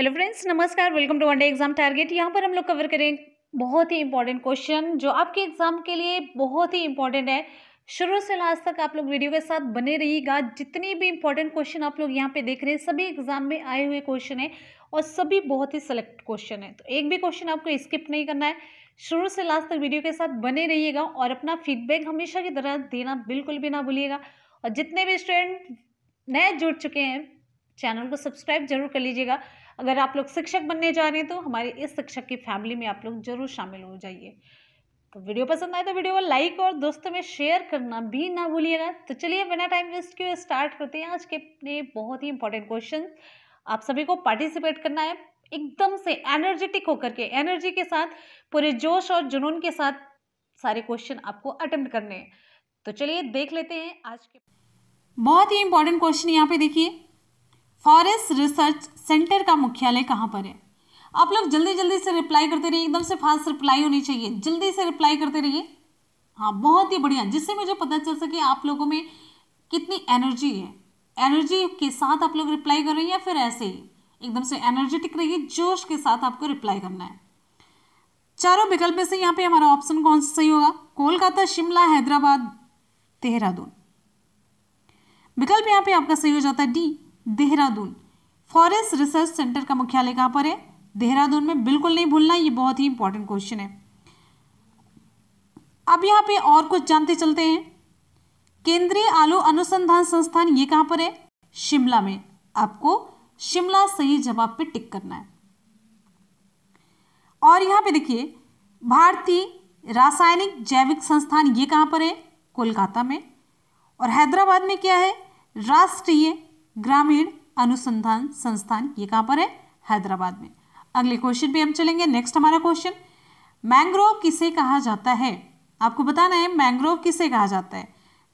hello friends नमस्कार welcome to one day exam target यहाँ पर हम लोग कवर करें बहुत ही इंपॉर्टेंट क्वेश्चन जो आपके एग्जाम के लिए बहुत ही इंपॉर्टेंट है शुरू से लास्ट तक आप लोग वीडियो के साथ बने रहिएगा जितने भी इंपॉर्टेंट क्वेश्चन आप लोग यहाँ पे देख रहे हैं सभी एग्जाम में आए हुए क्वेश्चन है और सभी बहुत ही सेलेक्ट क्वेश्चन है तो एक भी क्वेश्चन आपको स्किप नहीं करना है शुरू से लास्ट तक वीडियो के साथ बने रहिएगा और अपना फीडबैक हमेशा की तरह देना बिल्कुल भी ना भूलिएगा और जितने भी स्टूडेंट नए जुड़ चुके हैं चैनल को सब्सक्राइब जरूर कर लीजिएगा अगर आप लोग शिक्षक बनने जा रहे हैं तो हमारे इस शिक्षक की फैमिली में आप लोग जरूर शामिल हो जाइए तो वीडियो पसंद आए तो वीडियो को लाइक और दोस्तों में शेयर करना भी ना भूलिएगा तो चलिए बिना टाइम वेस्ट किए स्टार्ट करते हैं आज के अपने बहुत ही इंपॉर्टेंट क्वेश्चन आप सभी को पार्टिसिपेट करना है एकदम से एनर्जेटिक होकर के एनर्जी के साथ पूरे जोश और जुनून के साथ सारे क्वेश्चन आपको अटेम्प्ट करने हैं तो चलिए देख लेते हैं आज के बहुत ही इंपॉर्टेंट क्वेश्चन यहाँ पे देखिए फॉरेस्ट रिसर्च सेंटर का मुख्यालय कहाँ पर है आप लोग जल्दी जल्दी से रिप्लाई करते रहिए एकदम से फास्ट रिप्लाई होनी चाहिए जल्दी से रिप्लाई करते रहिए हाँ बहुत ही बढ़िया जिससे मुझे पता चल सके आप लोगों में कितनी एनर्जी है एनर्जी के साथ आप लोग रिप्लाई कर रहे हैं या फिर ऐसे ही एकदम से एनर्जेटिक रहिए जोश के साथ आपको रिप्लाई करना है चारों विकल्प में से यहाँ पे हमारा ऑप्शन कौन सा सही होगा कोलकाता शिमला हैदराबाद देहरादून विकल्प यहाँ पे आपका सही हो जाता है D Dehradun forest research centre का मुख्यालय कहाँ पर है देहरादून में बिल्कुल नहीं भूलना ये बहुत ही इंपॉर्टेंट क्वेश्चन है अब यहाँ पे और कुछ जानते चलते हैं केंद्रीय आलू अनुसंधान संस्थान ये कहाँ पर है शिमला में आपको शिमला सही जवाब पे टिक करना है और यहाँ पे देखिए भारतीय रासायनिक जैविक संस्थान ये कहाँ पर है कोलकाता में और हैदराबाद में क्या है राष्ट्रीय ग्रामीण अनुसंधान संस्थान ये कहां पर है हैदराबाद में अगले क्वेश्चन पे हम चलेंगे नेक्स्ट हमारा क्वेश्चन मैंग्रोव किसे कहा जाता है आपको बताना है मैंग्रोव किसे कहा जाता है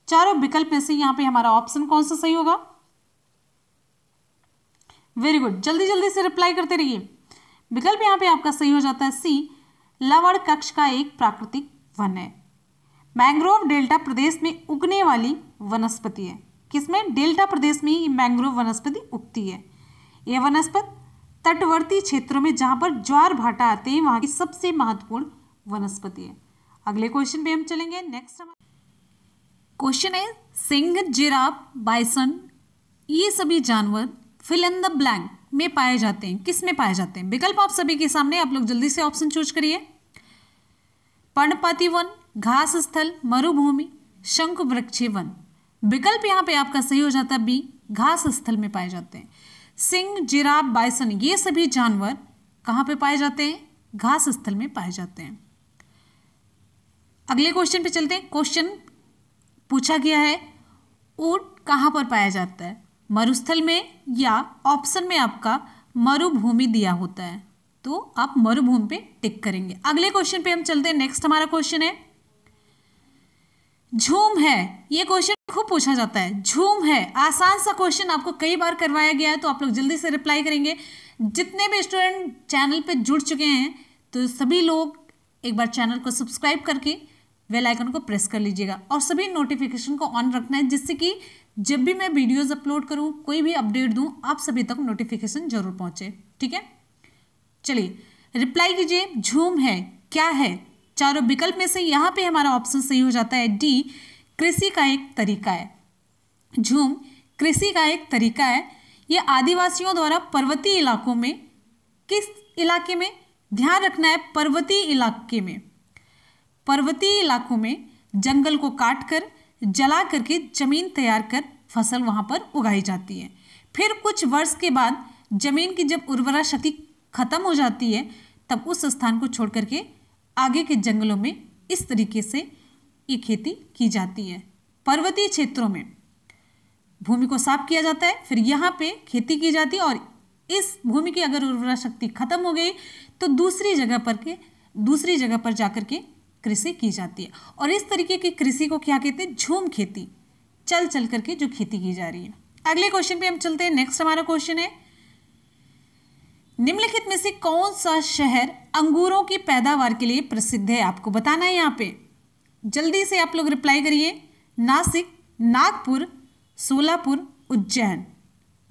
चारों विकल्प में से यहां पे हमारा ऑप्शन कौन सा सही होगा वेरी गुड जल्दी जल्दी से रिप्लाई करते रहिए विकल्प यहां पे आपका सही हो जाता है सी लवण कक्ष का एक प्राकृतिक वन है मैंग्रोव डेल्टा प्रदेश में उगने वाली वनस्पति है किसमें डेल्टा प्रदेश में ही मैंग्रोव वनस्पति उगती है ये वनस्पति तटवर्ती क्षेत्रों में जहाँ पर ज्वार भाटा आते हैं वहाँ की सबसे महत्वपूर्ण वनस्पति है अगले क्वेश्चन पे हम चलेंगे नेक्स्ट क्वेश्चन है सिंह जिराफ बाइसन ये सभी जानवर फिल इन द ब्लैंक में पाए जाते हैं किस में पाए जाते हैं विकल्प आप सभी के सामने आप लोग जल्दी से ऑप्शन चूज करिए पर्णपाती वन घास स्थल मरुभूमि शंख वृक्षी वन विकल्प यहाँ पे आपका सही हो जाता है बी घास स्थल में पाए जाते हैं सिंह जिराब बाइसन ये सभी जानवर कहाँ पे पाए जाते हैं घास स्थल में पाए जाते हैं अगले क्वेश्चन पे चलते हैं क्वेश्चन पूछा गया है ऊट कहाँ पर पाया जाता है मरुस्थल में या ऑप्शन में आपका मरुभूमि दिया होता है तो आप मरुभूमि पे टिक करेंगे अगले क्वेश्चन पे हम चलते हैं नेक्स्ट हमारा क्वेश्चन है झूम है ये क्वेश्चन खूब पूछा जाता है झूम है आसान सा क्वेश्चन आपको कई बार करवाया गया है तो आप लोग जल्दी से रिप्लाई करेंगे जितने भी स्टूडेंट चैनल पे जुड़ चुके हैं तो सभी लोग एक बार चैनल को सब्सक्राइब करके वेल आइकन को प्रेस कर लीजिएगा और सभी नोटिफिकेशन को ऑन रखना है जिससे कि जब भी मैं वीडियोज़ अपलोड करूँ कोई भी अपडेट दूँ आप सभी तक नोटिफिकेशन जरूर पहुँचे ठीक है चलिए रिप्लाई कीजिए झूम है क्या है चारों विकल्प में से यहाँ पे हमारा ऑप्शन सही हो जाता है डी कृषि का एक तरीका है झूम कृषि का एक तरीका है ये आदिवासियों द्वारा पर्वतीय इलाकों में किस इलाके में ध्यान रखना है पर्वतीय इलाके में पर्वतीय इलाकों में जंगल को काट कर जला करके जमीन तैयार कर फसल वहाँ पर उगाई जाती है फिर कुछ वर्ष के बाद जमीन की जब उर्वरा शक्ति खत्म हो जाती है तब उस स्थान को छोड़ करके आगे के जंगलों में इस तरीके से ये खेती की जाती है पर्वतीय क्षेत्रों में भूमि को साफ किया जाता है फिर यहाँ पे खेती की जाती है और इस भूमि की अगर उर्वरा शक्ति खत्म हो गई तो दूसरी जगह पर के दूसरी जगह पर जाकर के कृषि की जाती है और इस तरीके की कृषि को क्या कहते हैं झूम खेती चल चल करके जो खेती की जा रही है अगले क्वेश्चन पे हम चलते हैं नेक्स्ट हमारा क्वेश्चन है निम्नलिखित में से कौन सा शहर अंगूरों की पैदावार के लिए प्रसिद्ध है आपको बताना है यहाँ पे जल्दी से आप लोग रिप्लाई करिए नासिक नागपुर सोलापुर उज्जैन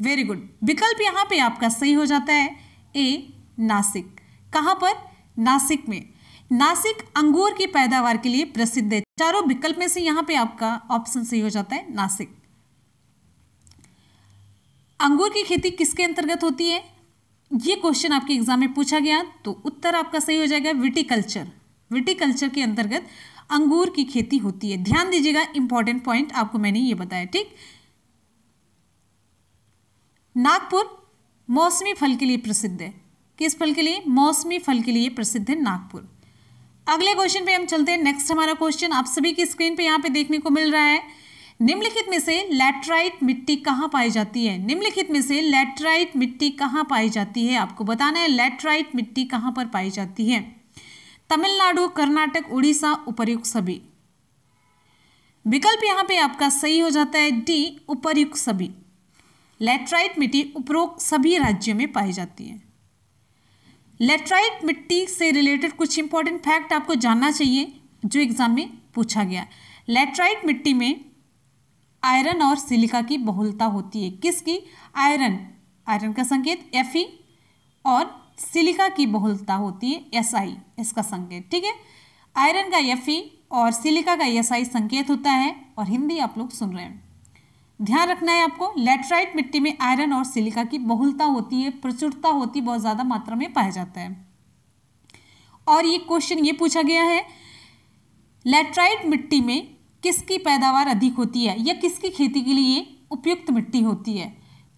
वेरी गुड विकल्प यहाँ पे आपका सही हो जाता है ए नासिक कहाँ पर नासिक में नासिक अंगूर की पैदावार के लिए प्रसिद्ध है चारों विकल्प में से यहाँ पे आपका ऑप्शन सही हो जाता है नासिक अंगूर की खेती किसके अंतर्गत होती है ये क्वेश्चन आपके एग्जाम में पूछा गया तो उत्तर आपका सही हो जाएगा विटिकल्चर विटिकल्चर के अंतर्गत अंगूर की खेती होती है ध्यान दीजिएगा इंपॉर्टेंट पॉइंट आपको मैंने ये बताया ठीक नागपुर मौसमी फल के लिए प्रसिद्ध है किस फल के लिए मौसमी फल के लिए प्रसिद्ध है नागपुर अगले क्वेश्चन पे हम चलते हैं नेक्स्ट हमारा क्वेश्चन आप सभी की स्क्रीन पे यहाँ पे देखने को मिल रहा है निम्नलिखित में से लेटराइट मिट्टी कहाँ पाई जाती है निम्नलिखित में से लेटराइट मिट्टी कहाँ पाई जाती है आपको बताना है लेटराइट मिट्टी कहाँ पर पाई जाती है तमिलनाडु कर्नाटक उड़ीसा उपरयुक्त सभी विकल्प यहाँ पे आपका सही हो जाता है डी उपरयुक्त सभी लेटराइट मिट्टी उपरोक्त सभी राज्यों में पाई जाती है लेटराइट मिट्टी से रिलेटेड कुछ इंपॉर्टेंट फैक्ट आपको जानना चाहिए जो एग्जाम में पूछा गया लेटराइट मिट्टी में आयरन और सिलिका की बहुलता होती है किसकी आयरन आयरन का संकेत एफ ई और सिलिका की बहुलता होती है एस आई इसका संकेत ठीक है आयरन का एफ ई और सिलिका का एस आई संकेत होता है और हिंदी आप लोग सुन रहे हैं ध्यान रखना है आपको लेटराइट मिट्टी में आयरन और सिलिका की बहुलता होती है प्रचुरता होती बहुत ज़्यादा मात्रा में पाया जाता है और ये क्वेश्चन ये पूछा गया है लेटराइट मिट्टी में किसकी पैदावार अधिक होती है या किसकी खेती के लिए उपयुक्त मिट्टी होती है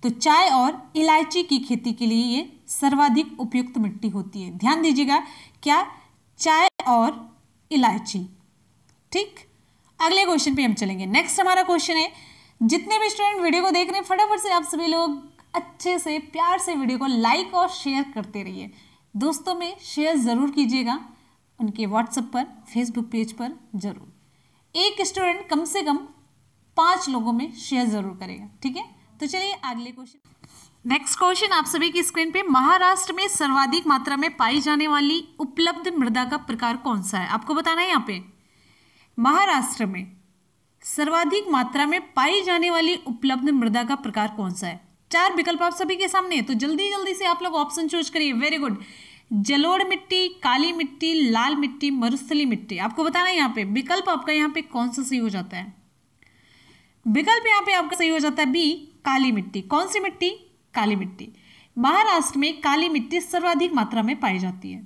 तो चाय और इलायची की खेती के लिए ये सर्वाधिक उपयुक्त मिट्टी होती है ध्यान दीजिएगा क्या चाय और इलायची ठीक अगले क्वेश्चन पे हम चलेंगे नेक्स्ट हमारा क्वेश्चन है जितने भी स्टूडेंट वीडियो को देख रहे हैं फटाफट से आप सभी लोग अच्छे से प्यार से वीडियो को लाइक और शेयर करते रहिए दोस्तों में शेयर ज़रूर कीजिएगा उनके व्हाट्सएप पर फेसबुक पेज पर ज़रूर एक स्टूडेंट कम से कम पांच लोगों में शेयर जरूर करेगा ठीक है तो चलिए अगले क्वेश्चन नेक्स्ट क्वेश्चन आप सभी की स्क्रीन पे महाराष्ट्र में सर्वाधिक मात्रा में पाई जाने वाली उपलब्ध मृदा का प्रकार कौन सा है आपको बताना है यहाँ पे महाराष्ट्र में सर्वाधिक मात्रा में पाई जाने वाली उपलब्ध मृदा का प्रकार कौन सा है चार विकल्प आप सभी के सामने है तो जल्दी जल्दी से आप लोग ऑप्शन चूज करिए वेरी गुड जलोड़ मिट्टी काली मिट्टी लाल मिट्टी मरुस्थली मिट्टी आपको बताना है यहाँ पे विकल्प आपका यहाँ पे कौन सा सही हो जाता है विकल्प यहाँ पे आपका सही हो जाता है बी काली मिट्टी कौन सी मिट्टी काली मिट्टी महाराष्ट्र में काली मिट्टी सर्वाधिक मात्रा में पाई जाती है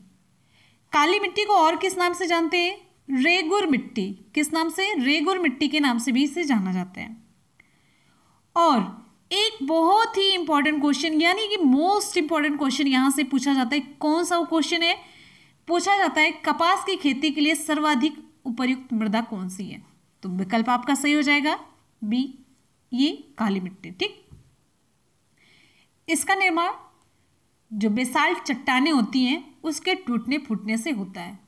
काली मिट्टी को और किस नाम से जानते हैं रेगुर मिट्टी किस नाम से रेगुर मिट्टी के नाम से भी इसे जाना जाता है और एक बहुत ही इंपॉर्टेंट क्वेश्चन यानी कि मोस्ट इंपॉर्टेंट क्वेश्चन यहां से पूछा जाता है कौन सा वो क्वेश्चन है पूछा जाता है कपास की खेती के लिए सर्वाधिक उपयुक्त मृदा कौन सी है तो विकल्प आपका सही हो जाएगा बी ये काली मिट्टी ठीक इसका निर्माण जो बेसाल चट्टाने होती हैं उसके टूटने फूटने से होता है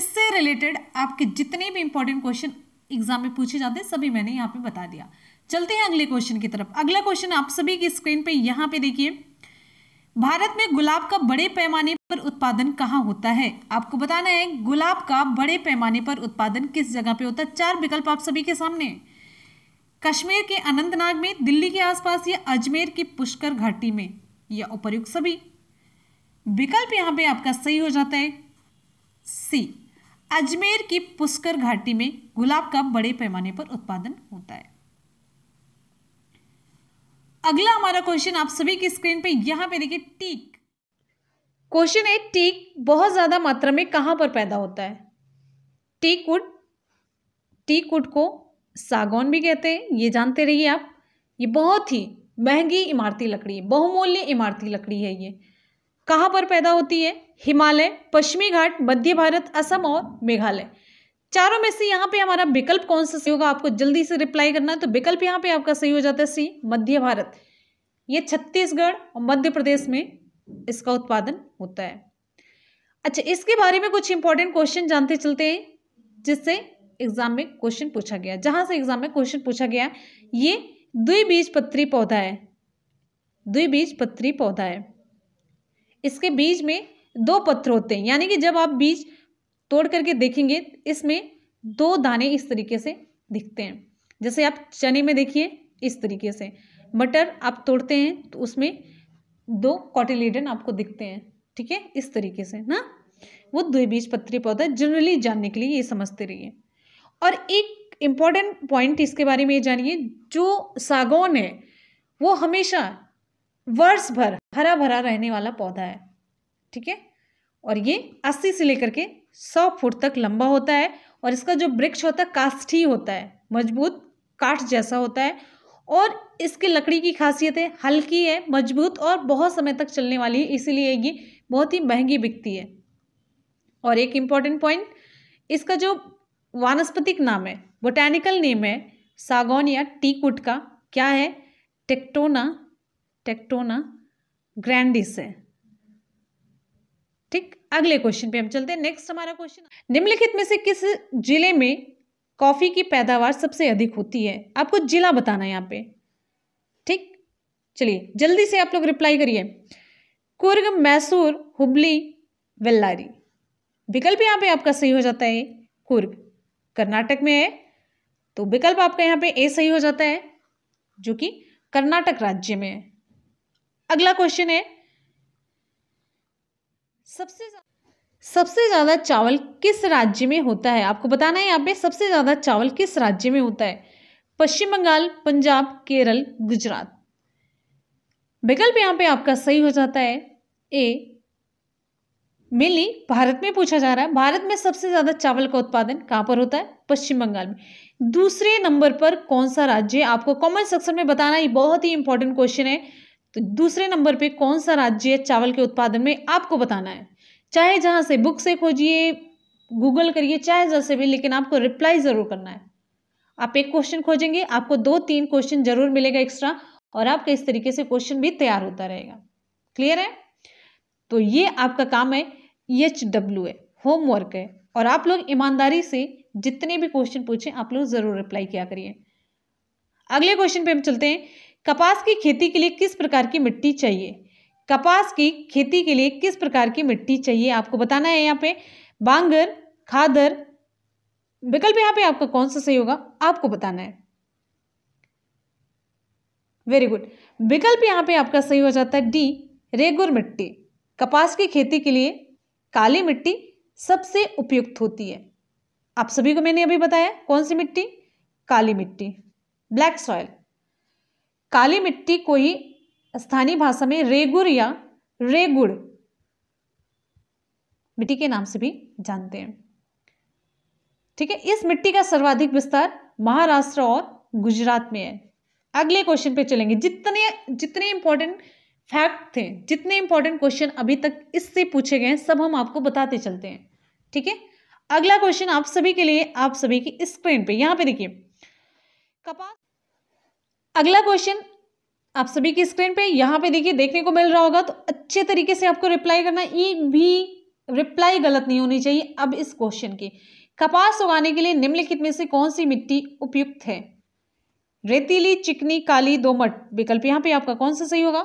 इससे रिलेटेड आपके जितने भी इंपॉर्टेंट क्वेश्चन एग्जाम में पूछे जाते हैं सभी मैंने यहाँ पे बता दिया चलते हैं अगले क्वेश्चन की तरफ अगला क्वेश्चन आप सभी की स्क्रीन पे यहाँ पे देखिए भारत में गुलाब का बड़े पैमाने पर उत्पादन कहाँ होता है आपको बताना है गुलाब का बड़े पैमाने पर उत्पादन किस जगह पे होता है चार विकल्प आप सभी के सामने कश्मीर के अनंतनाग में दिल्ली के आसपास या अजमेर की पुष्कर घाटी में या उपरुक्त सभी विकल्प यहाँ पे आपका सही हो जाता है सी अजमेर की पुष्कर घाटी में गुलाब का बड़े पैमाने पर उत्पादन होता है अगला हमारा क्वेश्चन आप सभी की स्क्रीन पे यहां पे देखिए टीक क्वेश्चन है टीक बहुत ज़्यादा मात्रा में कहां पर पैदा होता है टीक वुड टीक वुड को सागौन भी कहते हैं ये जानते रहिए आप ये बहुत ही महंगी इमारती लकड़ी है बहुमूल्य इमारती लकड़ी है ये कहां पर पैदा होती है हिमालय पश्चिमी घाट मध्य भारत असम और मेघालय चारों में से यहाँ पे हमारा विकल्प कौन सा सही होगा आपको जल्दी से रिप्लाई करना है तो विकल्प यहाँ पे आपका सही हो जाता है सी मध्य भारत ये छत्तीसगढ़ और मध्य प्रदेश में इसका उत्पादन होता है अच्छा इसके बारे में कुछ इंपॉर्टेंट क्वेश्चन जानते चलते हैं जिससे एग्जाम में क्वेश्चन पूछा गया जहां से एग्जाम में क्वेश्चन पूछा गया ये द्विबीज पत्री पौधा है द्विबीज पत्री पौधा है इसके बीज में दो पत्र होते हैं यानी कि जब आप बीज तोड़ करके देखेंगे इसमें दो दाने इस तरीके से दिखते हैं जैसे आप चने में देखिए इस तरीके से मटर आप तोड़ते हैं तो उसमें दो कॉटिलीडन आपको दिखते हैं ठीक है इस तरीके से ना वो बीज पत्री पौधा जनरली जानने के लिए ये समझते रहिए और एक इम्पॉर्टेंट पॉइंट इसके बारे में ये जानिए जो सागौन है वो हमेशा वर्ष भर हरा भरा रहने वाला पौधा है ठीक है और ये अस्सी से लेकर के सौ फुट तक लंबा होता है और इसका जो वृक्ष होता है काष्ठी होता है मजबूत काठ जैसा होता है और इसकी लकड़ी की खासियत है हल्की है मजबूत और बहुत समय तक चलने वाली है इसीलिए ये बहुत ही महंगी बिकती है और एक इम्पॉर्टेंट पॉइंट इसका जो वानस्पतिक नाम है बोटैनिकल नेम है सागौन या टीकुट का क्या है टेक्टोना टेक्टोना ग्रैंडिस है ठीक अगले क्वेश्चन पे हम चलते हैं नेक्स्ट हमारा क्वेश्चन निम्नलिखित में से किस जिले में कॉफ़ी की पैदावार सबसे अधिक होती है आपको जिला बताना है यहाँ पे ठीक चलिए जल्दी से आप लोग रिप्लाई करिए कुर्ग मैसूर हुबली वेल्लारी विकल्प यहाँ पे आपका सही हो जाता है कुर्ग कर्नाटक में है तो विकल्प आपका यहाँ पे ए सही हो जाता है जो कि कर्नाटक राज्य में है अगला क्वेश्चन है सबसे सबसे ज़्यादा चावल किस राज्य में होता है आपको बताना है यहाँ पे सबसे ज़्यादा चावल किस राज्य में होता है पश्चिम बंगाल पंजाब केरल गुजरात विकल्प यहाँ पे आपका सही हो जाता है ए मेनली भारत में पूछा जा रहा है भारत में सबसे ज़्यादा चावल का उत्पादन कहाँ पर होता है पश्चिम बंगाल में दूसरे नंबर पर कौन सा राज्य आपको कॉमन सेक्शन में बताना ये बहुत ही इंपॉर्टेंट क्वेश्चन है तो दूसरे नंबर पे कौन सा राज्य चावल के उत्पादन में आपको बताना है चाहे जहाँ से बुक से खोजिए गूगल करिए चाहे जैसे भी लेकिन आपको रिप्लाई ज़रूर करना है आप एक क्वेश्चन खोजेंगे आपको दो तीन क्वेश्चन जरूर मिलेगा एक्स्ट्रा और आपका इस तरीके से क्वेश्चन भी तैयार होता रहेगा क्लियर है तो ये आपका काम है एच डब्ल्यू है होमवर्क है और आप लोग ईमानदारी से जितने भी क्वेश्चन पूछें आप लोग ज़रूर रिप्लाई किया करिए अगले क्वेश्चन पे हम चलते हैं कपास की खेती के लिए किस प्रकार की मिट्टी चाहिए कपास की खेती के लिए किस प्रकार की मिट्टी चाहिए आपको बताना है यहाँ पे बांगर खादर विकल्प यहाँ पे आपका कौन सा सही होगा आपको बताना है वेरी गुड विकल्प यहाँ पे आपका सही हो जाता है डी रेगुर मिट्टी कपास की खेती के लिए काली मिट्टी सबसे उपयुक्त होती है आप सभी को मैंने अभी बताया कौन सी मिट्टी काली मिट्टी ब्लैक सॉयल काली मिट्टी को ही स्थानीय भाषा में रेगुर या रेगुड़ मिट्टी के नाम से भी जानते हैं ठीक है इस मिट्टी का सर्वाधिक विस्तार महाराष्ट्र और गुजरात में है अगले क्वेश्चन पे चलेंगे जितने जितने इंपॉर्टेंट फैक्ट थे जितने इंपॉर्टेंट क्वेश्चन अभी तक इससे पूछे गए सब हम आपको बताते चलते हैं ठीक है अगला क्वेश्चन आप सभी के लिए आप सभी की स्क्रीन पे यहां पे देखिए कपास अगला क्वेश्चन आप सभी की स्क्रीन पे यहां पे देखिए देखने को मिल रहा होगा तो अच्छे तरीके से आपको रिप्लाई करना एक भी रिप्लाई गलत नहीं होनी चाहिए अब इस क्वेश्चन की कपास उगाने के लिए निम्नलिखित में से कौन सी मिट्टी उपयुक्त है रेतीली चिकनी काली दोमट विकल्प यहां पे आपका कौन सा सही होगा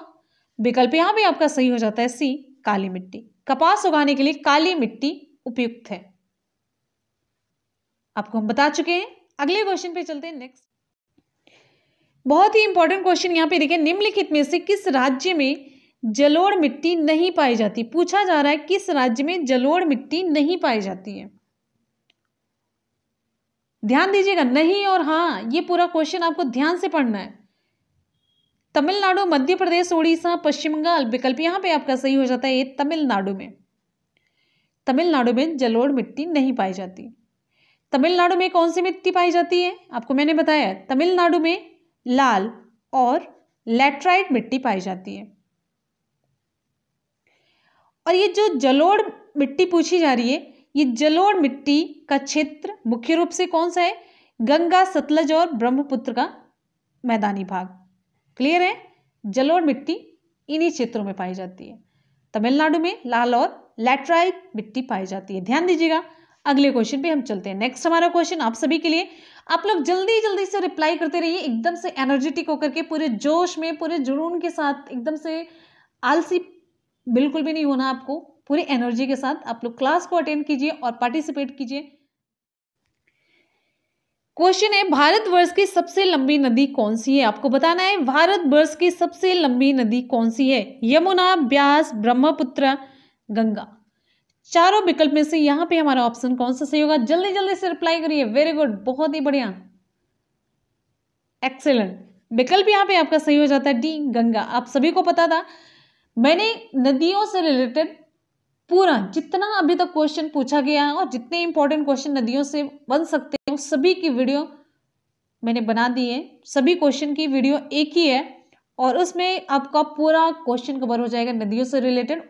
विकल्प यहां पे आपका सही हो जाता है सी काली मिट्टी कपास उगाने के लिए काली मिट्टी उपयुक्त है आपको हम बता चुके हैं अगले क्वेश्चन पे चलते हैं नेक्स्ट बहुत ही इंपॉर्टेंट क्वेश्चन यहाँ पे देखें निम्नलिखित में से किस राज्य में जलोड़ मिट्टी नहीं पाई जाती पूछा जा रहा है किस राज्य में जलोड़ मिट्टी नहीं पाई जाती है ध्यान दीजिएगा नहीं और हाँ ये पूरा क्वेश्चन आपको ध्यान से पढ़ना है तमिलनाडु मध्य प्रदेश उड़ीसा पश्चिम बंगाल विकल्प यहाँ पे आपका सही हो जाता है ये तमिलनाडु में तमिलनाडु में जलोड़ मिट्टी नहीं पाई जाती तमिलनाडु में कौन सी मिट्टी पाई जाती है आपको मैंने बताया तमिलनाडु में लाल और लेटराइट मिट्टी पाई जाती है और ये जो जलोड़ मिट्टी पूछी जा रही है ये जलोड़ मिट्टी का क्षेत्र मुख्य रूप से कौन सा है गंगा सतलज और ब्रह्मपुत्र का मैदानी भाग क्लियर है जलोड़ मिट्टी इन्हीं क्षेत्रों में पाई जाती है तमिलनाडु में लाल और लैटराइट मिट्टी पाई जाती है ध्यान दीजिएगा अगले क्वेश्चन पे हम चलते हैं नेक्स्ट हमारा क्वेश्चन आप सभी के लिए आप लोग जल्दी जल्दी से रिप्लाई करते रहिए एकदम से एनर्जेटिक होकर के पूरे जोश में पूरे जुनून के साथ एकदम से आलसी बिल्कुल भी नहीं होना आपको पूरी एनर्जी के साथ आप लोग क्लास को अटेंड कीजिए और पार्टिसिपेट कीजिए क्वेश्चन है भारतवर्ष की सबसे लंबी नदी कौन सी है आपको बताना है भारतवर्ष की सबसे लंबी नदी कौन सी है यमुना ब्यास ब्रह्मपुत्र गंगा चारों विकल्प में से यहाँ पे हमारा ऑप्शन कौन सा सही होगा जल्दी जल्दी से रिप्लाई करिए वेरी गुड बहुत ही बढ़िया एक्सेलेंट विकल्प यहाँ पे आपका सही हो जाता है डी गंगा आप सभी को पता था मैंने नदियों से रिलेटेड पूरा जितना अभी तक क्वेश्चन पूछा गया है और जितने इंपॉर्टेंट क्वेश्चन नदियों से बन सकते हैं सभी की वीडियो मैंने बना दी है सभी क्वेश्चन की वीडियो एक ही है और उसमें आपका पूरा क्वेश्चन कवर हो जाएगा नदियों से रिलेटेड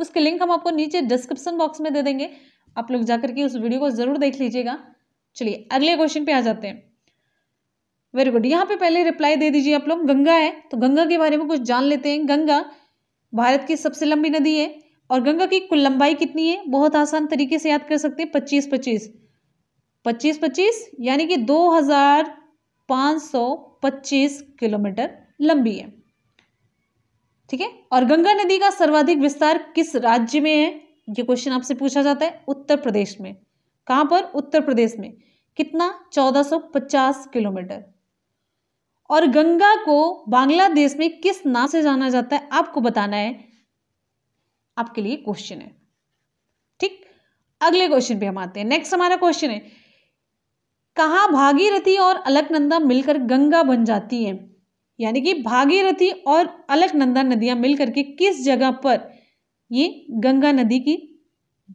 उसके लिंक हम आपको नीचे डिस्क्रिप्सन बॉक्स में दे देंगे आप लोग जाकर के उस वीडियो को ज़रूर देख लीजिएगा चलिए अगले क्वेश्चन पे आ जाते हैं वेरी गुड यहाँ पे पहले रिप्लाई दे दीजिए आप लोग गंगा है तो गंगा के बारे में कुछ जान लेते हैं गंगा भारत की सबसे लंबी नदी है और गंगा की कुल लंबाई कितनी है बहुत आसान तरीके से याद कर सकते हैं पच्चीस पच्चीस पच्चीस पच्चीस यानी कि दो हज़ार पाँच सौ पच्चीस किलोमीटर लंबी है ठीक है और गंगा नदी का सर्वाधिक विस्तार किस राज्य में है ये क्वेश्चन आपसे पूछा जाता है उत्तर प्रदेश में कहां पर उत्तर प्रदेश में कितना 1450 किलोमीटर और गंगा को बांग्लादेश में किस नाम से जाना जाता है आपको बताना है आपके लिए क्वेश्चन है ठीक अगले क्वेश्चन पे हम आते हैं नेक्स्ट हमारा क्वेश्चन है कहा भागीरथी और अलकनंदा मिलकर गंगा बन जाती हैं यानी कि भागीरथी और अलकनंदा नदियां मिलकर के किस जगह पर ये गंगा नदी की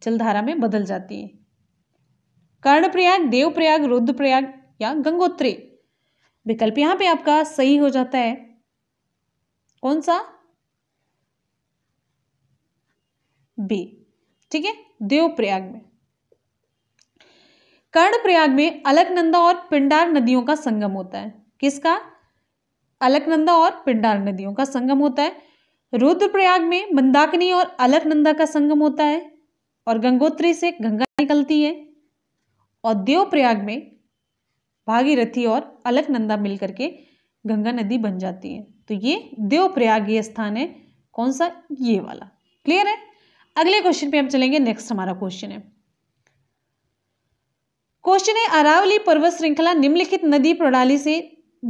जलधारा में बदल जाती है कर्णप्रयाग देवप्रयाग रुद्रप्रयाग या गंगोत्री विकल्प यहां पे आपका सही हो जाता है कौन सा बी ठीक है देवप्रयाग में कर्णप्रयाग में अलकनंदा और पिंडार नदियों का संगम होता है किसका अलकनंदा और पिंडार नदियों का संगम होता है रुद्रप्रयाग में मंदाकिनी और अलकनंदा का संगम होता है और गंगोत्री से गंगा निकलती है और देवप्रयाग में भागीरथी और अलकनंदा मिलकर के गंगा नदी बन जाती है तो ये देवप्रयाग ये स्थान है कौन सा ये वाला क्लियर है अगले क्वेश्चन पे हम चलेंगे नेक्स्ट हमारा क्वेश्चन है क्वेश्चन है अरावली पर्वत श्रृंखला निम्नलिखित नदी प्रणाली से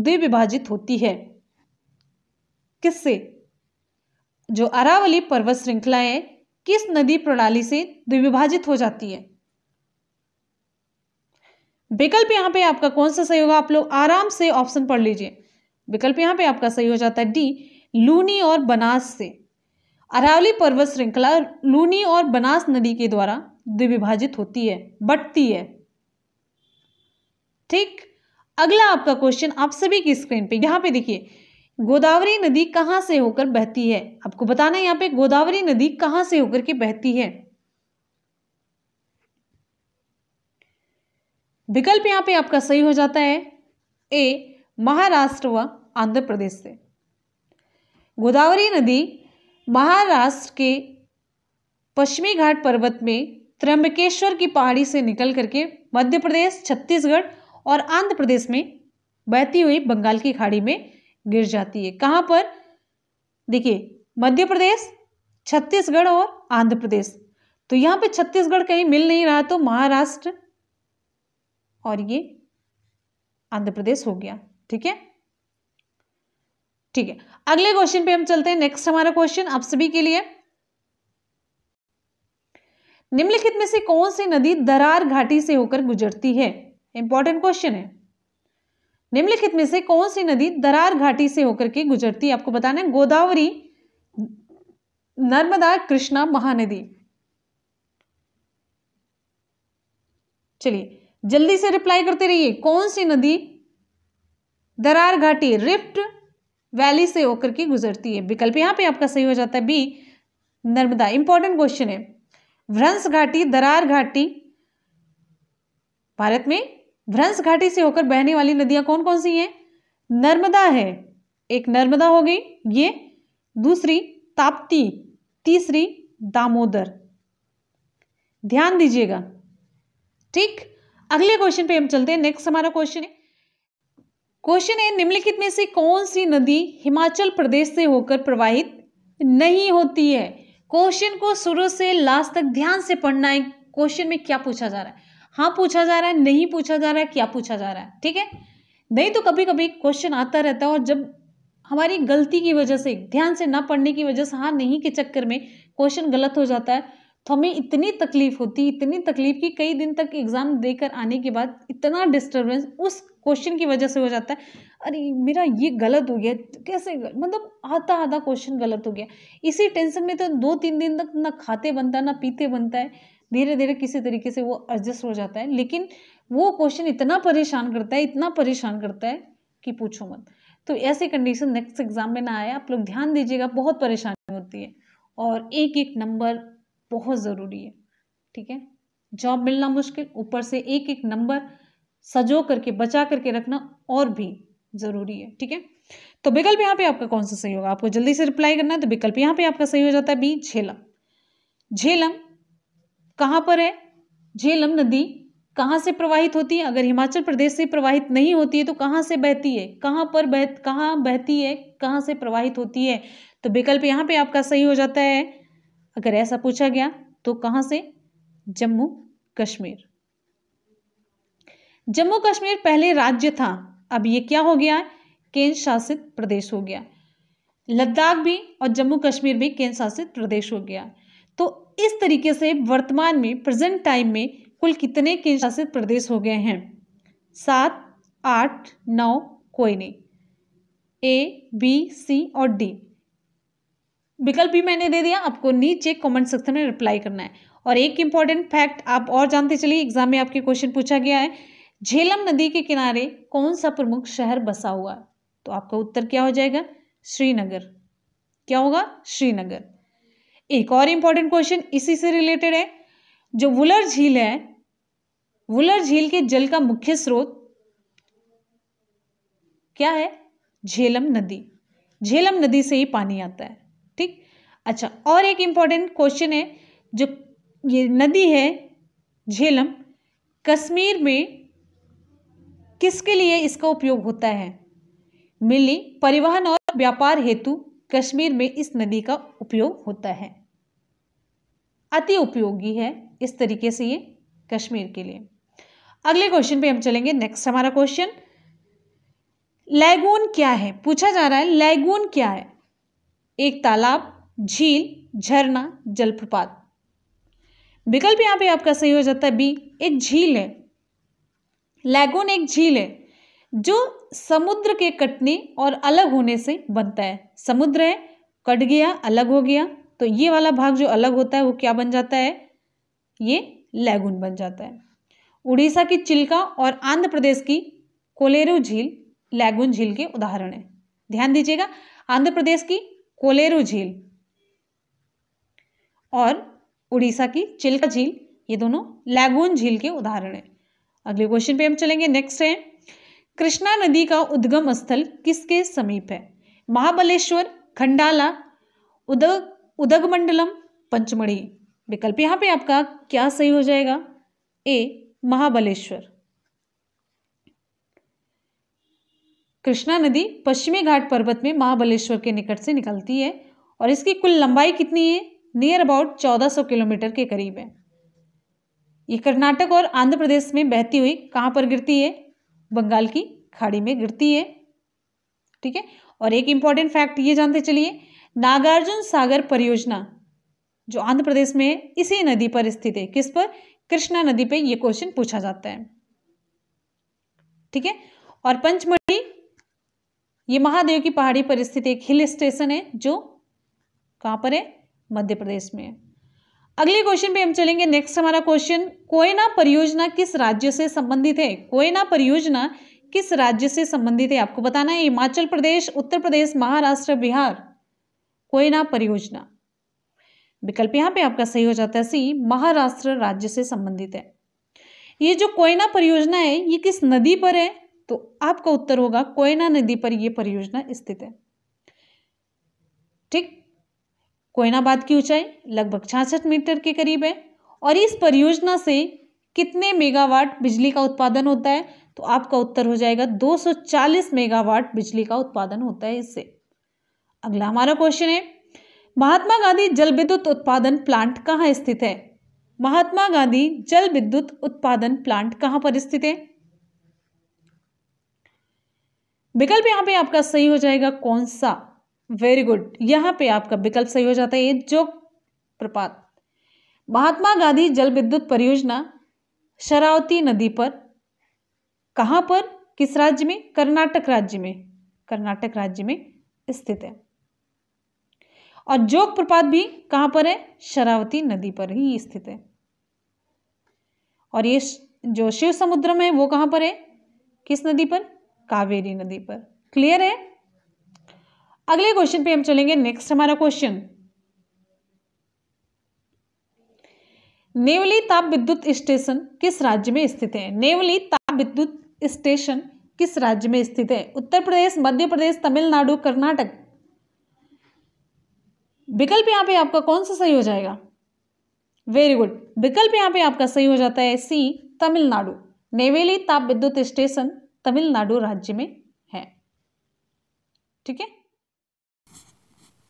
द्विविभाजित होती है किससे जो अरावली पर्वत श्रृंखला है किस नदी प्रणाली से द्विविभाजित हो जाती है विकल्प यहां पे आपका कौन सा सही होगा आप लोग आराम से ऑप्शन पढ़ लीजिए विकल्प यहां पे आपका सही हो जाता है डी लूनी और बनास से अरावली पर्वत श्रृंखला लूनी और बनास नदी के द्वारा द्विविभाजित होती है बटती है ठीक अगला आपका क्वेश्चन आप सभी की स्क्रीन पे यहाँ पे देखिए गोदावरी नदी कहाँ से होकर बहती है आपको बताना है यहाँ पे गोदावरी नदी कहाँ से होकर के बहती है विकल्प यहाँ पे आपका सही हो जाता है ए महाराष्ट्र व आंध्र प्रदेश से गोदावरी नदी महाराष्ट्र के पश्चिमी घाट पर्वत में त्र्यंबकेश्वर की पहाड़ी से निकल करके मध्य प्रदेश छत्तीसगढ़ और आंध्र प्रदेश में बहती हुई बंगाल की खाड़ी में गिर जाती है कहाँ पर देखिए मध्य प्रदेश छत्तीसगढ़ और आंध्र प्रदेश तो यहाँ पे छत्तीसगढ़ कहीं मिल नहीं रहा तो महाराष्ट्र और ये आंध्र प्रदेश हो गया ठीक है ठीक है अगले क्वेश्चन पे हम चलते हैं नेक्स्ट हमारा क्वेश्चन आप सभी के लिए निम्नलिखित में से कौन सी नदी दरार घाटी से होकर गुजरती है इंपॉर्टेंट क्वेश्चन है निम्नलिखित में से कौन सी नदी दरार घाटी से होकर के गुजरती है आपको बताना है गोदावरी नर्मदा कृष्णा महानदी चलिए जल्दी से रिप्लाई करते रहिए कौन सी नदी दरार घाटी रिफ्ट वैली से होकर के गुजरती है विकल्प यहां पे आपका सही हो जाता है बी नर्मदा इंपॉर्टेंट क्वेश्चन है भ्रंस घाटी दरार घाटी भारत में भ्रंश घाटी से होकर बहने वाली नदियां कौन कौन सी हैं नर्मदा है एक नर्मदा हो गई ये दूसरी ताप्ती तीसरी दामोदर ध्यान दीजिएगा ठीक अगले क्वेश्चन पे हम चलते हैं नेक्स्ट हमारा क्वेश्चन है क्वेश्चन है निम्नलिखित में से कौन सी नदी हिमाचल प्रदेश से होकर प्रवाहित नहीं होती है क्वेश्चन को शुरू से लास्ट तक ध्यान से पढ़ना है क्वेश्चन में क्या पूछा जा रहा है हाँ पूछा जा रहा है नहीं पूछा जा रहा है क्या पूछा जा रहा है ठीक है नहीं तो कभी कभी क्वेश्चन आता रहता है और जब हमारी गलती की वजह से ध्यान से ना पढ़ने की वजह से हाँ नहीं के चक्कर में क्वेश्चन गलत हो जाता है तो हमें इतनी तकलीफ होती इतनी तकलीफ कि कई दिन तक एग्ज़ाम देकर आने के बाद इतना डिस्टर्बेंस उस क्वेश्चन की वजह से हो जाता है अरे मेरा ये गलत हो गया कैसे मतलब आधा आधा क्वेश्चन गलत हो गया इसी टेंशन में तो दो तीन दिन तक ना खाते बनता है ना पीते बनता है धीरे धीरे किसी तरीके से वो एडजस्ट हो जाता है लेकिन वो क्वेश्चन इतना परेशान करता है इतना परेशान करता है कि पूछो मत तो ऐसी कंडीशन नेक्स्ट एग्जाम में ना आए आप लोग ध्यान दीजिएगा बहुत परेशानी होती है और एक एक नंबर बहुत ज़रूरी है ठीक है जॉब मिलना मुश्किल ऊपर से एक एक नंबर सजो करके बचा करके रखना और भी ज़रूरी है ठीक है तो विकल्प यहाँ पे आपका कौन सा सही होगा आपको जल्दी से रिप्लाई करना है तो विकल्प यहाँ पे आपका सही हो जाता है बी झेलम झेलम कहाँ पर है झेलम नदी कहाँ से प्रवाहित होती है अगर हिमाचल प्रदेश से प्रवाहित नहीं होती है तो कहाँ से बहती है कहाँ पर बह कहाँ बहती है कहाँ से प्रवाहित होती है तो विकल्प यहाँ पे आपका सही हो जाता है अगर ऐसा पूछा गया तो कहाँ से जम्मू कश्मीर जम्मू कश्मीर पहले राज्य था अब ये क्या हो गया केंद्र शासित प्रदेश हो गया लद्दाख भी और जम्मू कश्मीर भी केंद्र शासित प्रदेश हो गया इस तरीके से वर्तमान में प्रेजेंट टाइम में कुल कितने केंद्र शासित प्रदेश हो गए हैं सात आठ नौ कोई नहीं ए बी सी और डी विकल्प भी मैंने दे दिया आपको नीचे कमेंट सेक्शन में रिप्लाई करना है और एक इंपॉर्टेंट फैक्ट आप और जानते चलिए एग्जाम में आपके क्वेश्चन पूछा गया है झेलम नदी के किनारे कौन सा प्रमुख शहर बसा हुआ तो आपका उत्तर क्या हो जाएगा श्रीनगर क्या होगा श्रीनगर एक और इम्पॉर्टेंट क्वेश्चन इसी से रिलेटेड है जो वुलर झील है वुलर झील के जल का मुख्य स्रोत क्या है झेलम नदी झेलम नदी से ही पानी आता है ठीक अच्छा और एक इम्पॉर्टेंट क्वेश्चन है जो ये नदी है झेलम कश्मीर में किसके लिए इसका उपयोग होता है मिली परिवहन और व्यापार हेतु कश्मीर में इस नदी का उपयोग होता है अति उपयोगी है इस तरीके से ये कश्मीर के लिए अगले क्वेश्चन पे हम चलेंगे नेक्स्ट हमारा क्वेश्चन लैगून क्या है पूछा जा रहा है लैगून क्या है एक तालाब झील झरना जलप्रपात विकल्प यहां पे आपका सही हो जाता है बी एक झील है लैगून एक झील है जो समुद्र के कटने और अलग होने से बनता है समुद्र है कट गया अलग हो गया तो ये वाला भाग जो अलग होता है वो क्या बन जाता है ये लैगुन बन जाता है उड़ीसा की चिल्का और आंध्र प्रदेश की कोलेरू झील लैगुन झील के उदाहरण है ध्यान दीजिएगा आंध्र प्रदेश की कोलेरू झील और उड़ीसा की चिल्का झील ये दोनों लैगुन झील के उदाहरण है अगले क्वेश्चन पे हम चलेंगे नेक्स्ट है कृष्णा नदी का उद्गम स्थल किसके समीप है महाबलेश्वर खंडाला उदग उदगमंडलम पंचमढ़ी विकल्प यहाँ पे आपका क्या सही हो जाएगा ए महाबलेश्वर कृष्णा नदी पश्चिमी घाट पर्वत में महाबलेश्वर के निकट से निकलती है और इसकी कुल लंबाई कितनी है नियर अबाउट 1400 किलोमीटर के करीब है ये कर्नाटक और आंध्र प्रदेश में बहती हुई कहाँ पर गिरती है बंगाल की खाड़ी में गिरती है ठीक है और एक इंपॉर्टेंट फैक्ट ये जानते चलिए नागार्जुन सागर परियोजना जो आंध्र प्रदेश में है इसी नदी पर स्थित है किस पर कृष्णा नदी पे ये क्वेश्चन पूछा जाता है ठीक है और पंचमढ़ी ये महादेव की पहाड़ी पर स्थित एक हिल स्टेशन है जो कहां पर है मध्य प्रदेश में है अगले क्वेश्चन पे हम चलेंगे नेक्स्ट हमारा क्वेश्चन कोयना परियोजना किस राज्य से संबंधित है कोयना परियोजना किस राज्य से संबंधित है आपको बताना है हिमाचल प्रदेश उत्तर प्रदेश महाराष्ट्र बिहार कोयना परियोजना विकल्प यहां पे आपका सही हो जाता है सी महाराष्ट्र राज्य से संबंधित है ये जो कोयना परियोजना है ये किस नदी पर है तो आपका उत्तर होगा कोयना नदी पर यह परियोजना स्थित है ठीक कोयनाबाद की ऊंचाई लगभग छाछठ मीटर के करीब है और इस परियोजना से कितने मेगावाट बिजली का उत्पादन होता है तो आपका उत्तर हो जाएगा 240 मेगावाट बिजली का उत्पादन होता है इससे अगला हमारा क्वेश्चन है महात्मा गांधी जल विद्युत उत्पादन प्लांट कहाँ स्थित है महात्मा गांधी जल विद्युत उत्पादन प्लांट कहाँ पर स्थित है विकल्प यहाँ पे आपका सही हो जाएगा कौन सा वेरी गुड यहाँ पे आपका विकल्प सही हो जाता है जो प्रपात महात्मा गांधी जल विद्युत परियोजना शरावती नदी पर कहाँ पर किस राज्य में कर्नाटक राज्य में कर्नाटक राज्य में स्थित है और जोग प्रपात भी कहां पर है शरावती नदी पर ही स्थित है और ये जो शिव समुद्रम है वो कहां पर है किस नदी पर कावेरी नदी पर क्लियर है अगले क्वेश्चन पे हम चलेंगे नेक्स्ट हमारा क्वेश्चन नेवली ताप विद्युत स्टेशन किस राज्य में स्थित है नेवली ताप विद्युत स्टेशन किस राज्य में स्थित है उत्तर प्रदेश मध्य प्रदेश तमिलनाडु कर्नाटक विकल्प यहां पे आपका कौन सा सही हो जाएगा वेरी गुड विकल्प यहां पे आपका सही हो जाता है सी तमिलनाडु नेवेली ताप विद्युत स्टेशन तमिलनाडु राज्य में है ठीक है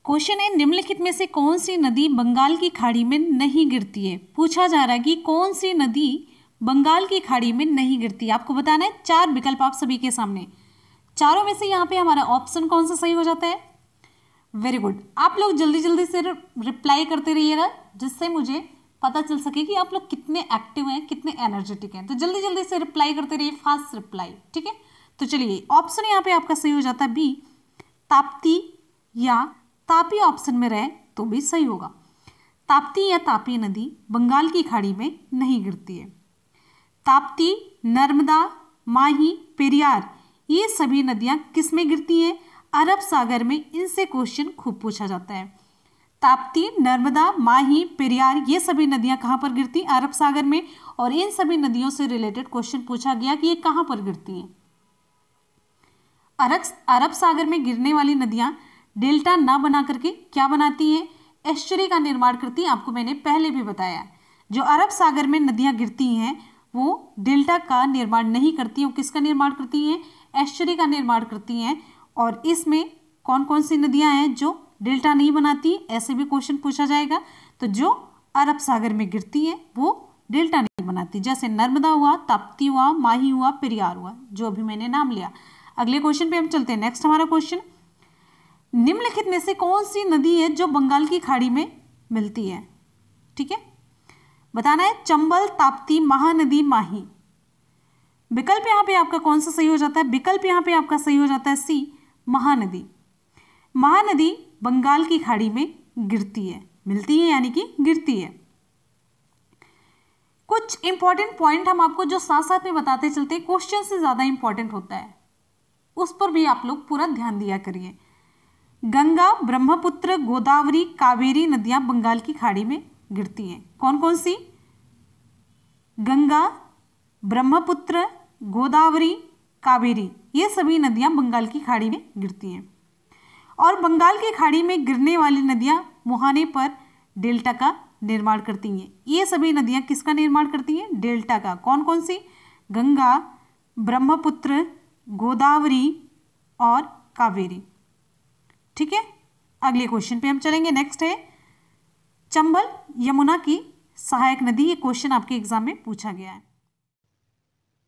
क्वेश्चन है निम्नलिखित में से कौन सी नदी बंगाल की खाड़ी में नहीं गिरती है पूछा जा रहा है कि कौन सी नदी बंगाल की खाड़ी में नहीं गिरती आपको बताना है चार विकल्प आप सभी के सामने चारों में से यहाँ पे हमारा ऑप्शन कौन सा सही हो जाता है वेरी गुड आप लोग जल्दी जल्दी से रिप्लाई करते रहिएगा जिससे मुझे पता चल सके कि आप लोग कितने एक्टिव हैं कितने एनर्जेटिक हैं तो जल्दी जल्दी से रिप्लाई करते रहिए फास्ट रिप्लाई ठीक है तो चलिए ऑप्शन यहाँ पे आपका सही हो जाता है बी ताप्ती या तापी ऑप्शन में रहे तो भी सही होगा ताप्ती या तापी नदी बंगाल की खाड़ी में नहीं गिरती है ताप्ती नर्मदा माही पेरियार ये सभी नदियाँ किस में गिरती हैं अरब सागर में इनसे क्वेश्चन खूब पूछा जाता है ताप्ती नर्मदा माही पेरियार ये सभी नदियाँ कहाँ पर गिरती हैं अरब सागर में और इन सभी नदियों से रिलेटेड क्वेश्चन पूछा गया कि ये कहाँ पर गिरती हैं अरब अरब सागर में गिरने वाली नदियाँ डेल्टा ना बना करके क्या बनाती है एश्चरी का निर्माण करती है आपको मैंने पहले भी बताया जो अरब सागर में नदियाँ गिरती हैं वो डेल्टा का निर्माण नहीं करती हैं वो किसका निर्माण करती हैं एश्चरी का निर्माण करती हैं और इसमें कौन कौन सी नदियाँ हैं जो डेल्टा नहीं बनाती ऐसे भी क्वेश्चन पूछा जाएगा तो जो अरब सागर में गिरती हैं वो डेल्टा नहीं बनाती जैसे नर्मदा हुआ ताप्ती हुआ माही हुआ पेरियार हुआ जो अभी मैंने नाम लिया अगले क्वेश्चन पे हम चलते हैं नेक्स्ट हमारा क्वेश्चन निम्नलिखित में से कौन सी नदी है जो बंगाल की खाड़ी में मिलती है ठीक है बताना है चंबल ताप्ती महानदी माही विकल्प यहां पे आपका कौन सा सही हो जाता है विकल्प यहां पे आपका सही हो जाता है सी महानदी महानदी बंगाल की खाड़ी में गिरती है मिलती है यानी कि गिरती है कुछ इंपॉर्टेंट पॉइंट हम आपको जो साथ साथ में बताते चलते क्वेश्चन से ज़्यादा इंपॉर्टेंट होता है उस पर भी आप लोग पूरा ध्यान दिया करिए गंगा ब्रह्मपुत्र गोदावरी कावेरी नदियां बंगाल की खाड़ी में गिरती हैं कौन कौन सी गंगा ब्रह्मपुत्र गोदावरी कावेरी ये सभी नदियां बंगाल की खाड़ी में गिरती हैं और बंगाल की खाड़ी में गिरने वाली नदियां मुहाने पर डेल्टा का निर्माण करती हैं ये सभी नदियां किसका निर्माण करती हैं डेल्टा का कौन कौन सी गंगा ब्रह्मपुत्र गोदावरी और कावेरी ठीक है अगले क्वेश्चन पे हम चलेंगे नेक्स्ट है चंबल यमुना की सहायक नदी ये क्वेश्चन आपके एग्जाम में पूछा गया है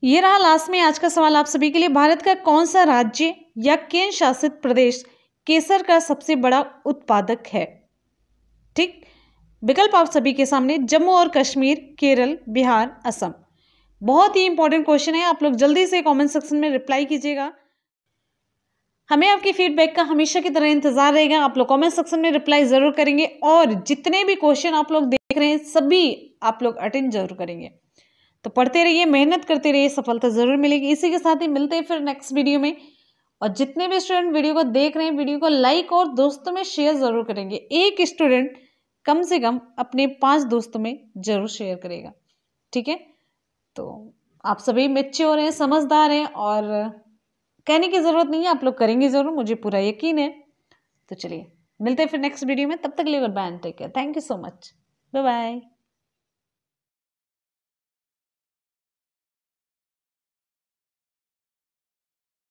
ये रहा लास्ट में आज का सवाल आप सभी के लिए भारत का कौन सा राज्य या केंद्र शासित प्रदेश केसर का सबसे बड़ा उत्पादक है ठीक विकल्प आप सभी के सामने जम्मू और कश्मीर केरल बिहार असम बहुत ही इंपॉर्टेंट क्वेश्चन है आप लोग जल्दी से कमेंट सेक्शन में रिप्लाई कीजिएगा हमें आपकी फीडबैक का हमेशा की तरह इंतजार रहेगा आप लोग कमेंट सेक्शन में रिप्लाई ज़रूर करेंगे और जितने भी क्वेश्चन आप लोग देख रहे हैं सभी आप लोग अटेंड जरूर करेंगे तो पढ़ते रहिए मेहनत करते रहिए सफलता ज़रूर मिलेगी इसी के साथ ही मिलते हैं फिर नेक्स्ट वीडियो में और जितने भी स्टूडेंट वीडियो को देख रहे हैं वीडियो को लाइक और दोस्तों में शेयर ज़रूर करेंगे एक स्टूडेंट कम से कम अपने पांच दोस्तों में ज़रूर शेयर करेगा ठीक है तो आप सभी मेच्योर हैं समझदार हैं और कहने की ज़रूरत नहीं है आप लोग करेंगे ज़रूर मुझे पूरा यकीन है तो चलिए मिलते हैं फिर नेक्स्ट वीडियो में तब तक लिए bye and take care thank you so much bye bye